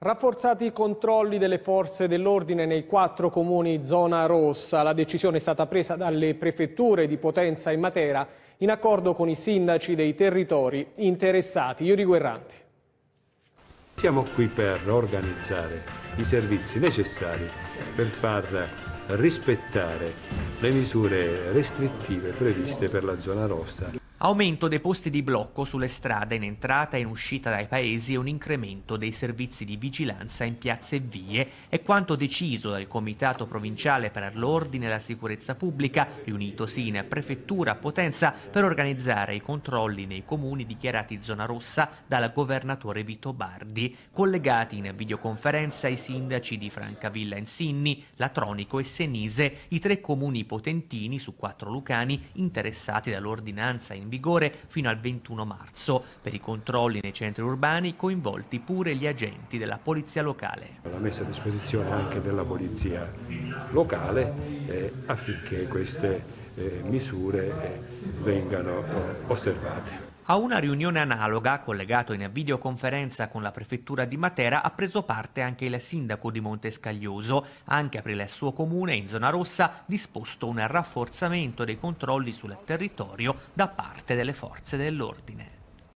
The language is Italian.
Rafforzati i controlli delle forze dell'ordine nei quattro comuni zona rossa. La decisione è stata presa dalle prefetture di Potenza e Matera in accordo con i sindaci dei territori interessati. Iuri Guerranti. Siamo qui per organizzare i servizi necessari per far rispettare le misure restrittive previste per la zona rossa. Aumento dei posti di blocco sulle strade in entrata e in uscita dai paesi e un incremento dei servizi di vigilanza in piazze e vie è quanto deciso dal Comitato Provinciale per l'Ordine e la Sicurezza Pubblica, riunitosi in Prefettura a Potenza per organizzare i controlli nei comuni dichiarati zona rossa dal governatore Vito Bardi, collegati in videoconferenza i sindaci di Francavilla Insinni, Latronico e Senise, i tre comuni potentini su quattro lucani interessati dall'ordinanza in in vigore fino al 21 marzo. Per i controlli nei centri urbani coinvolti pure gli agenti della polizia locale. La messa a disposizione anche della polizia locale eh, affinché queste eh, misure eh, vengano eh, osservate. A una riunione analoga, collegato in videoconferenza con la prefettura di Matera, ha preso parte anche il sindaco di Montescaglioso. Anche per il suo comune, in zona rossa, disposto un rafforzamento dei controlli sul territorio da parte delle forze dell'ordine.